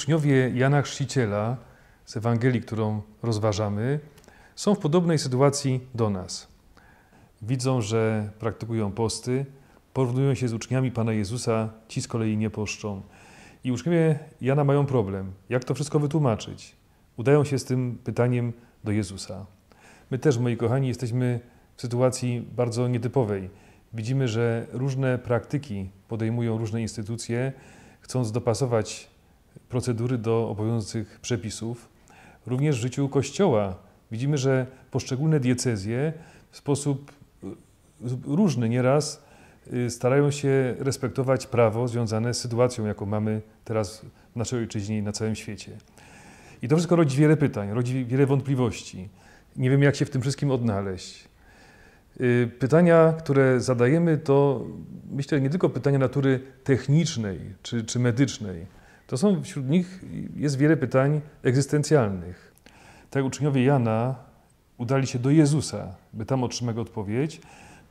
uczniowie Jana Chrzciciela z Ewangelii, którą rozważamy, są w podobnej sytuacji do nas. Widzą, że praktykują posty, porównują się z uczniami Pana Jezusa, ci z kolei nie poszczą. I uczniowie Jana mają problem. Jak to wszystko wytłumaczyć? Udają się z tym pytaniem do Jezusa. My też, moi kochani, jesteśmy w sytuacji bardzo nietypowej. Widzimy, że różne praktyki podejmują różne instytucje, chcąc dopasować procedury do obowiązujących przepisów. Również w życiu Kościoła widzimy, że poszczególne diecezje w sposób e, różny nieraz e, starają się respektować prawo związane z sytuacją, jaką mamy teraz w naszej ojczyźnie i na całym świecie. I to wszystko rodzi wiele pytań, rodzi wiele wątpliwości. Nie wiem, jak się w tym wszystkim odnaleźć. E, pytania, które zadajemy, to myślę nie tylko pytania natury technicznej czy, czy medycznej to są wśród nich jest wiele pytań egzystencjalnych. Tak uczniowie Jana udali się do Jezusa, by tam otrzymać odpowiedź.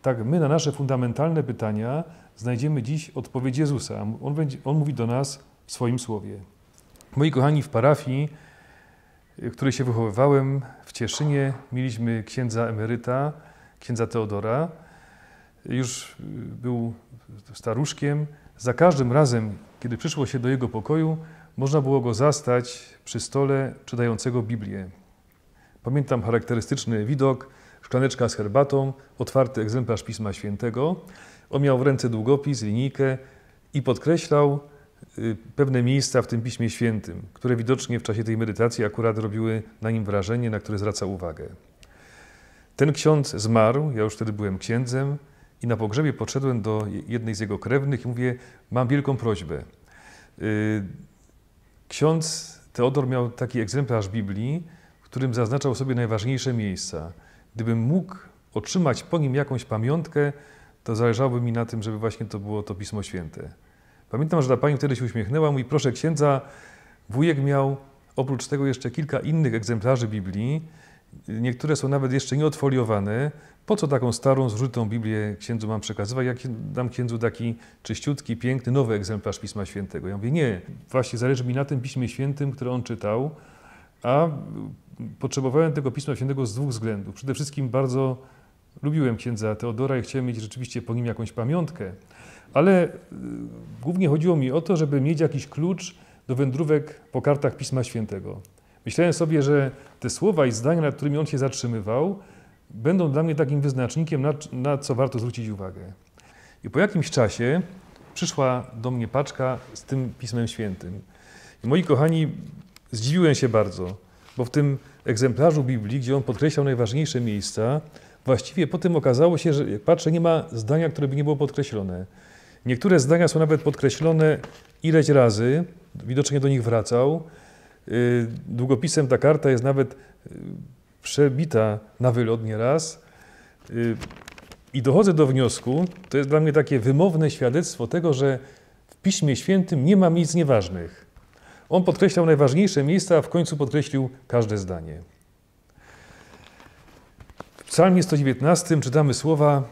Tak my na nasze fundamentalne pytania znajdziemy dziś odpowiedź Jezusa. On, będzie, on mówi do nas w swoim słowie. Moi kochani, w parafii, w której się wychowywałem, w Cieszynie, mieliśmy księdza emeryta, księdza Teodora. Już był staruszkiem, za każdym razem, kiedy przyszło się do jego pokoju, można było go zastać przy stole czytającego Biblię. Pamiętam charakterystyczny widok, szklaneczka z herbatą, otwarty egzemplarz Pisma Świętego. On miał w ręce długopis, linijkę i podkreślał y, pewne miejsca w tym Piśmie Świętym, które widocznie w czasie tej medytacji akurat robiły na nim wrażenie, na które zwracał uwagę. Ten ksiądz zmarł, ja już wtedy byłem księdzem, i na pogrzebie podszedłem do jednej z jego krewnych i mówię, mam wielką prośbę. Y, ksiądz Teodor miał taki egzemplarz Biblii, w którym zaznaczał sobie najważniejsze miejsca. Gdybym mógł otrzymać po nim jakąś pamiątkę, to zależałoby mi na tym, żeby właśnie to było to Pismo Święte. Pamiętam, że ta pani wtedy się uśmiechnęła, mówi, proszę księdza, wujek miał oprócz tego jeszcze kilka innych egzemplarzy Biblii, Niektóre są nawet jeszcze nieotfoliowane. Po co taką starą, zrzutą Biblię księdzu mam przekazywać? Jak dam księdzu taki czyściutki, piękny, nowy egzemplarz Pisma Świętego? Ja mówię, nie, właśnie zależy mi na tym Piśmie Świętym, które on czytał, a potrzebowałem tego Pisma Świętego z dwóch względów. Przede wszystkim bardzo lubiłem księdza Teodora i chciałem mieć rzeczywiście po nim jakąś pamiątkę, ale y, głównie chodziło mi o to, żeby mieć jakiś klucz do wędrówek po kartach Pisma Świętego. Myślałem sobie, że te słowa i zdania, nad którymi on się zatrzymywał, będą dla mnie takim wyznacznikiem, na, na co warto zwrócić uwagę. I po jakimś czasie przyszła do mnie paczka z tym Pismem Świętym. I moi kochani, zdziwiłem się bardzo, bo w tym egzemplarzu Biblii, gdzie on podkreślał najważniejsze miejsca, właściwie po tym okazało się, że jak patrzę, nie ma zdania, które by nie było podkreślone. Niektóre zdania są nawet podkreślone ileś razy, widocznie do nich wracał. Y, długopisem ta karta jest nawet y, przebita na wylot nieraz. Y, I dochodzę do wniosku, to jest dla mnie takie wymowne świadectwo tego, że w Piśmie Świętym nie ma nic nieważnych. On podkreślał najważniejsze miejsca, a w końcu podkreślił każde zdanie. W Psalmie 119 czytamy słowa,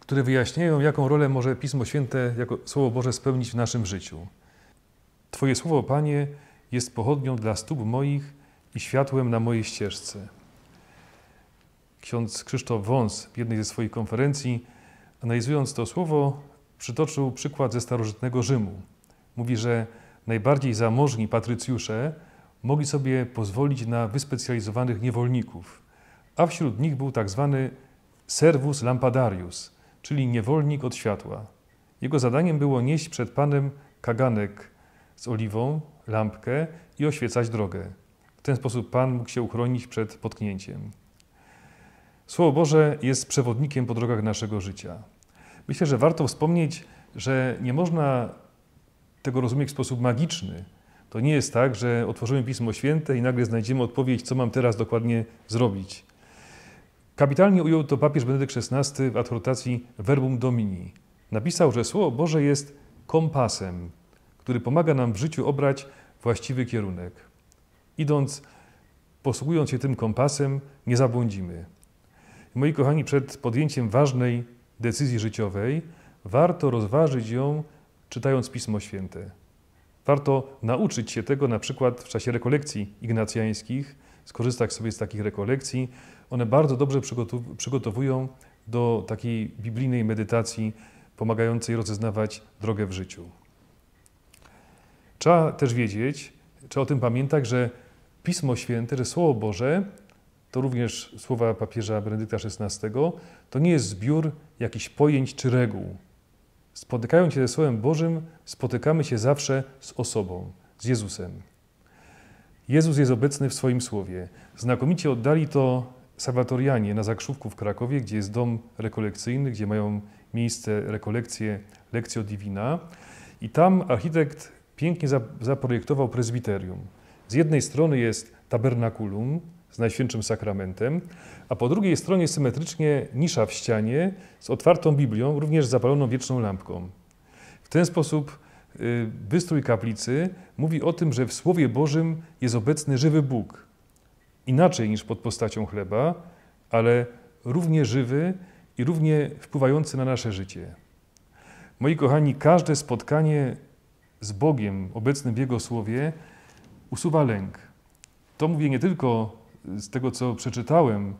które wyjaśniają, jaką rolę może Pismo Święte jako Słowo Boże spełnić w naszym życiu. Twoje słowo, Panie, jest pochodnią dla stóp moich i światłem na mojej ścieżce. Ksiądz Krzysztof Wąs w jednej ze swoich konferencji, analizując to słowo, przytoczył przykład ze starożytnego Rzymu. Mówi, że najbardziej zamożni patrycjusze mogli sobie pozwolić na wyspecjalizowanych niewolników, a wśród nich był tak zwany servus lampadarius, czyli niewolnik od światła. Jego zadaniem było nieść przed panem kaganek z oliwą, lampkę i oświecać drogę. W ten sposób Pan mógł się uchronić przed potknięciem. Słowo Boże jest przewodnikiem po drogach naszego życia. Myślę, że warto wspomnieć, że nie można tego rozumieć w sposób magiczny. To nie jest tak, że otworzymy Pismo Święte i nagle znajdziemy odpowiedź, co mam teraz dokładnie zrobić. Kapitalnie ujął to papież Benedykt XVI w adhortacji Verbum Domini. Napisał, że Słowo Boże jest kompasem, który pomaga nam w życiu obrać właściwy kierunek. Idąc, posługując się tym kompasem, nie zabłądzimy. Moi kochani, przed podjęciem ważnej decyzji życiowej warto rozważyć ją czytając Pismo Święte. Warto nauczyć się tego na przykład w czasie rekolekcji ignacjańskich, skorzystać sobie z takich rekolekcji. One bardzo dobrze przygotowują do takiej biblijnej medytacji pomagającej rozeznawać drogę w życiu. Trzeba też wiedzieć, trzeba o tym pamiętać, że Pismo Święte, że Słowo Boże, to również słowa papieża Benedykta XVI, to nie jest zbiór jakichś pojęć czy reguł. Spotykając się ze Słowem Bożym, spotykamy się zawsze z osobą, z Jezusem. Jezus jest obecny w swoim Słowie. Znakomicie oddali to Salwatorianie na Zakrzówku w Krakowie, gdzie jest dom rekolekcyjny, gdzie mają miejsce rekolekcje Lectio Divina. I tam architekt pięknie zaprojektował prezbiterium. Z jednej strony jest tabernakulum z Najświętszym Sakramentem, a po drugiej stronie symetrycznie nisza w ścianie z otwartą Biblią, również zapaloną wieczną lampką. W ten sposób y, wystrój kaplicy mówi o tym, że w Słowie Bożym jest obecny żywy Bóg. Inaczej niż pod postacią chleba, ale równie żywy i równie wpływający na nasze życie. Moi kochani, każde spotkanie z Bogiem obecnym w Jego Słowie usuwa lęk. To mówię nie tylko z tego, co przeczytałem,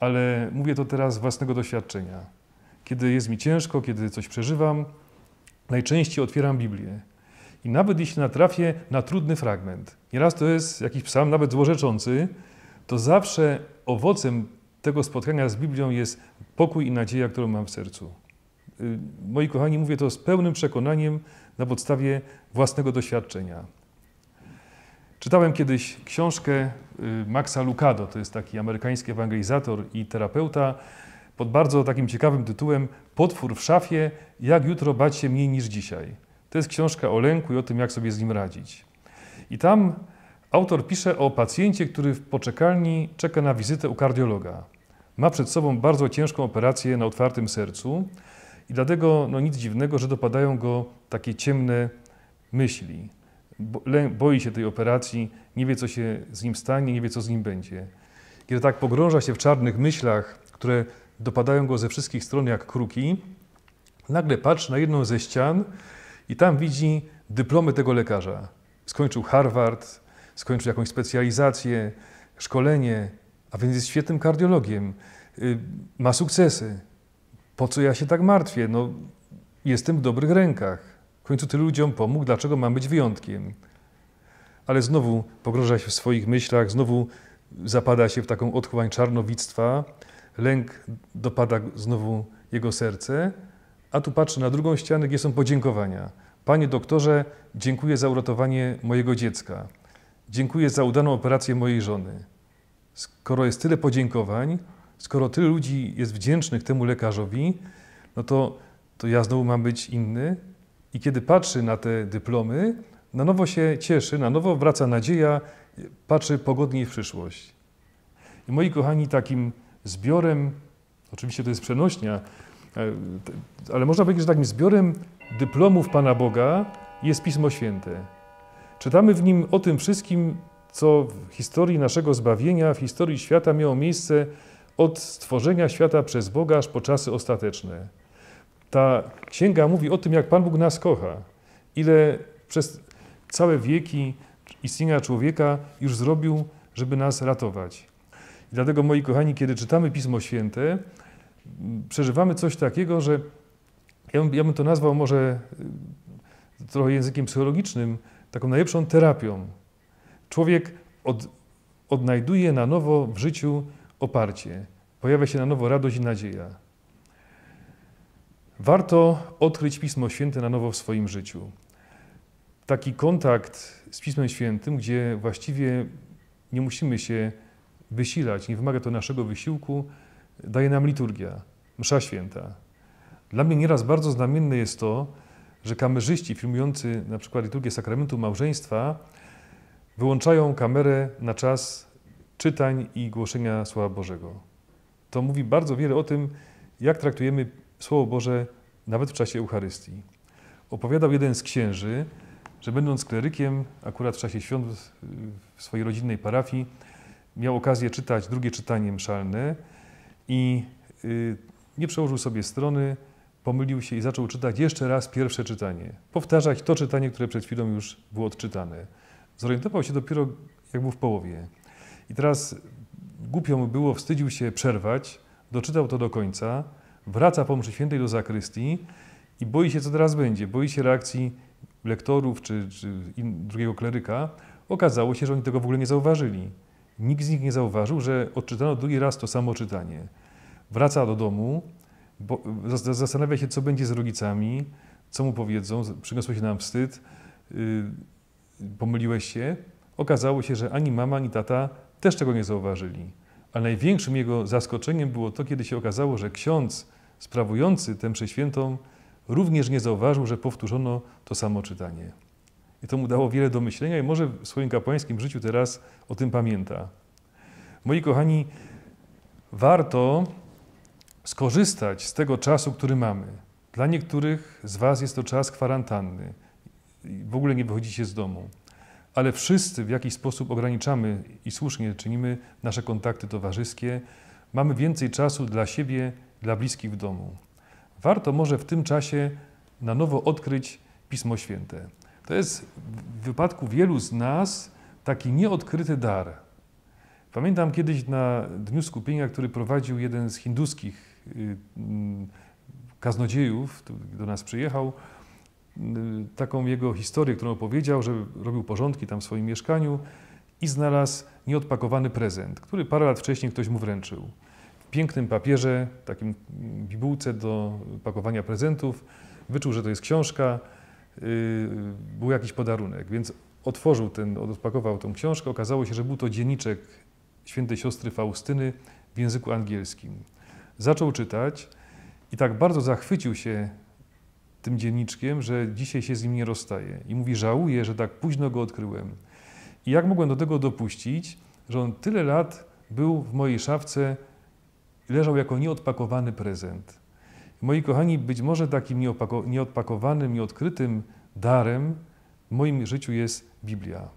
ale mówię to teraz z własnego doświadczenia. Kiedy jest mi ciężko, kiedy coś przeżywam, najczęściej otwieram Biblię. I nawet jeśli natrafię na trudny fragment, nieraz to jest jakiś psalm, nawet złorzeczący, to zawsze owocem tego spotkania z Biblią jest pokój i nadzieja, którą mam w sercu. Y, moi kochani, mówię to z pełnym przekonaniem, na podstawie własnego doświadczenia. Czytałem kiedyś książkę y, Maxa Lucado, to jest taki amerykański ewangelizator i terapeuta, pod bardzo takim ciekawym tytułem Potwór w szafie, jak jutro bać się mniej niż dzisiaj. To jest książka o lęku i o tym, jak sobie z nim radzić. I tam autor pisze o pacjencie, który w poczekalni czeka na wizytę u kardiologa. Ma przed sobą bardzo ciężką operację na otwartym sercu i dlatego no, nic dziwnego, że dopadają go takie ciemne myśli. Bo, boi się tej operacji, nie wie, co się z nim stanie, nie wie, co z nim będzie. Kiedy tak pogrąża się w czarnych myślach, które dopadają go ze wszystkich stron jak kruki, nagle patrzy na jedną ze ścian i tam widzi dyplomy tego lekarza. Skończył Harvard, skończył jakąś specjalizację, szkolenie, a więc jest świetnym kardiologiem, y, ma sukcesy po co ja się tak martwię? No, jestem w dobrych rękach. W końcu tylu ludziom pomógł, dlaczego mam być wyjątkiem? Ale znowu pogrąża się w swoich myślach, znowu zapada się w taką otchłań czarnowictwa, lęk dopada znowu jego serce, a tu patrzy na drugą ścianę, gdzie są podziękowania. Panie doktorze, dziękuję za uratowanie mojego dziecka. Dziękuję za udaną operację mojej żony. Skoro jest tyle podziękowań, Skoro tyle ludzi jest wdzięcznych temu lekarzowi, no to, to ja znowu mam być inny. I kiedy patrzy na te dyplomy, na nowo się cieszy, na nowo wraca nadzieja, patrzy pogodniej w przyszłość. I moi kochani, takim zbiorem, oczywiście to jest przenośnia, e, ale można powiedzieć, że takim zbiorem dyplomów Pana Boga jest Pismo Święte. Czytamy w nim o tym wszystkim, co w historii naszego zbawienia, w historii świata miało miejsce od stworzenia świata przez Boga aż po czasy ostateczne. Ta księga mówi o tym, jak Pan Bóg nas kocha, ile przez całe wieki istnienia człowieka już zrobił, żeby nas ratować. I dlatego, moi kochani, kiedy czytamy Pismo Święte, przeżywamy coś takiego, że ja bym, ja bym to nazwał może y, trochę językiem psychologicznym, taką najlepszą terapią. Człowiek od, odnajduje na nowo w życiu oparcie. Pojawia się na nowo radość i nadzieja. Warto odkryć Pismo Święte na nowo w swoim życiu. Taki kontakt z Pismem Świętym, gdzie właściwie nie musimy się wysilać, nie wymaga to naszego wysiłku, daje nam liturgia, msza święta. Dla mnie nieraz bardzo znamienne jest to, że kamerzyści filmujący na przykład liturgię sakramentu małżeństwa wyłączają kamerę na czas czytań i głoszenia Słowa Bożego. To mówi bardzo wiele o tym, jak traktujemy Słowo Boże nawet w czasie Eucharystii. Opowiadał jeden z księży, że będąc klerykiem, akurat w czasie świąt w swojej rodzinnej parafii, miał okazję czytać drugie czytanie mszalne i y, nie przełożył sobie strony, pomylił się i zaczął czytać jeszcze raz pierwsze czytanie. Powtarzać to czytanie, które przed chwilą już było odczytane. Zorientował się dopiero jak był w połowie. I teraz głupio mu było, wstydził się przerwać, doczytał to do końca, wraca po mszy świętej do zakrystii i boi się, co teraz będzie. Boi się reakcji lektorów czy, czy drugiego kleryka. Okazało się, że oni tego w ogóle nie zauważyli. Nikt z nich nie zauważył, że odczytano drugi raz to samo czytanie. Wraca do domu, bo, zastanawia się, co będzie z rodzicami, co mu powiedzą, przyniosło się nam wstyd, yy, pomyliłeś się. Okazało się, że ani mama, ani tata też tego nie zauważyli. Ale największym jego zaskoczeniem było to, kiedy się okazało, że ksiądz sprawujący tę przeświętą również nie zauważył, że powtórzono to samo czytanie. I to mu dało wiele do myślenia i może w swoim kapłańskim życiu teraz o tym pamięta. Moi kochani, warto skorzystać z tego czasu, który mamy. Dla niektórych z Was jest to czas kwarantanny. W ogóle nie wychodzicie z domu ale wszyscy w jakiś sposób ograniczamy i słusznie czynimy nasze kontakty towarzyskie. Mamy więcej czasu dla siebie, dla bliskich w domu. Warto może w tym czasie na nowo odkryć Pismo Święte. To jest w wypadku wielu z nas taki nieodkryty dar. Pamiętam kiedyś na Dniu Skupienia, który prowadził jeden z hinduskich y, mm, kaznodziejów, do nas przyjechał, Y, taką jego historię, którą opowiedział, że robił porządki tam w swoim mieszkaniu i znalazł nieodpakowany prezent, który parę lat wcześniej ktoś mu wręczył. W pięknym papierze, takim bibułce do pakowania prezentów, wyczuł, że to jest książka, y, był jakiś podarunek, więc otworzył ten, odpakował tą książkę. Okazało się, że był to dzienniczek świętej siostry Faustyny w języku angielskim. Zaczął czytać i tak bardzo zachwycił się tym dzienniczkiem, że dzisiaj się z nim nie rozstaje. I mówi, żałuję, że tak późno go odkryłem. I jak mogłem do tego dopuścić, że on tyle lat był w mojej szafce, leżał jako nieodpakowany prezent. Moi kochani, być może takim nieodpakowanym, nieodkrytym darem w moim życiu jest Biblia.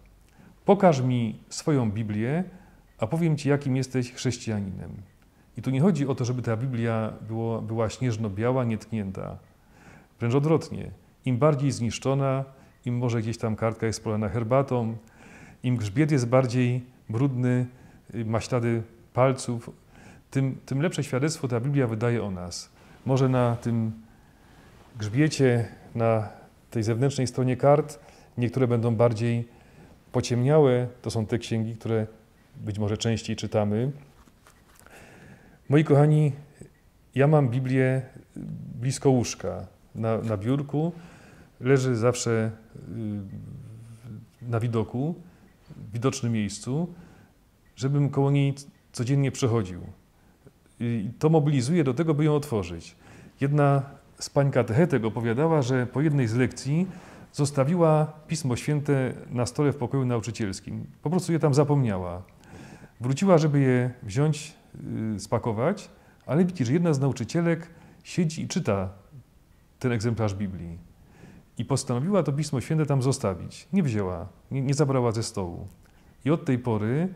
Pokaż mi swoją Biblię, a powiem Ci, jakim jesteś chrześcijaninem. I tu nie chodzi o to, żeby ta Biblia było, była śnieżno-biała, nietknięta. Wręcz odwrotnie, im bardziej zniszczona, im może gdzieś tam kartka jest polana herbatą, im grzbiet jest bardziej brudny, y, ma ślady palców, tym, tym lepsze świadectwo ta Biblia wydaje o nas. Może na tym grzbiecie, na tej zewnętrznej stronie kart, niektóre będą bardziej pociemniałe. To są te księgi, które być może częściej czytamy. Moi kochani, ja mam Biblię y, blisko łóżka na, na biurku, leży zawsze y, na widoku, w widocznym miejscu, żebym koło niej codziennie przechodził. I to mobilizuje do tego, by ją otworzyć. Jedna z pań katechetek opowiadała, że po jednej z lekcji zostawiła Pismo Święte na stole w pokoju nauczycielskim. Po prostu je tam zapomniała. Wróciła, żeby je wziąć, y, spakować, ale widzi, że jedna z nauczycielek siedzi i czyta ten egzemplarz Biblii. I postanowiła to Pismo Święte tam zostawić. Nie wzięła, nie, nie zabrała ze stołu. I od tej pory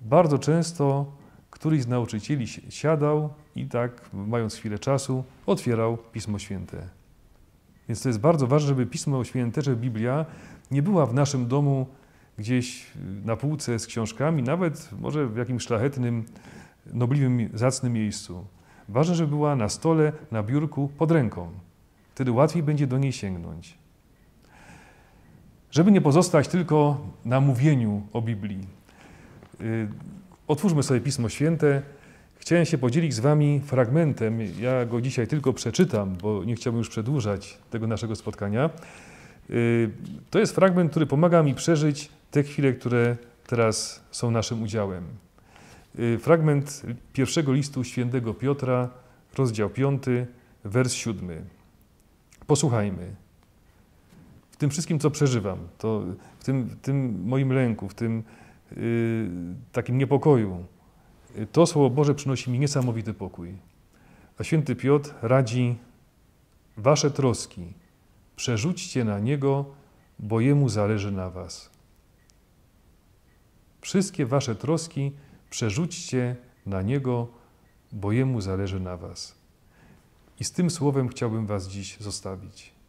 bardzo często któryś z nauczycieli siadał i tak, mając chwilę czasu, otwierał Pismo Święte. Więc to jest bardzo ważne, żeby Pismo Święte, żeby Biblia nie była w naszym domu gdzieś na półce z książkami, nawet może w jakimś szlachetnym, nobliwym, zacnym miejscu. Ważne, żeby była na stole, na biurku, pod ręką. Wtedy łatwiej będzie do niej sięgnąć. Żeby nie pozostać tylko na mówieniu o Biblii, y, otwórzmy sobie Pismo Święte. Chciałem się podzielić z Wami fragmentem. Ja go dzisiaj tylko przeczytam, bo nie chciałbym już przedłużać tego naszego spotkania. Y, to jest fragment, który pomaga mi przeżyć te chwile, które teraz są naszym udziałem. Y, fragment pierwszego listu świętego Piotra, rozdział 5, wers 7. Posłuchajmy. W tym wszystkim, co przeżywam, to w tym, w tym moim lęku, w tym yy, takim niepokoju, y, to Słowo Boże przynosi mi niesamowity pokój. A święty Piotr radzi wasze troski, przerzućcie na Niego, bo Jemu zależy na was. Wszystkie wasze troski Przerzućcie na Niego, bo Jemu zależy na Was. I z tym słowem chciałbym Was dziś zostawić.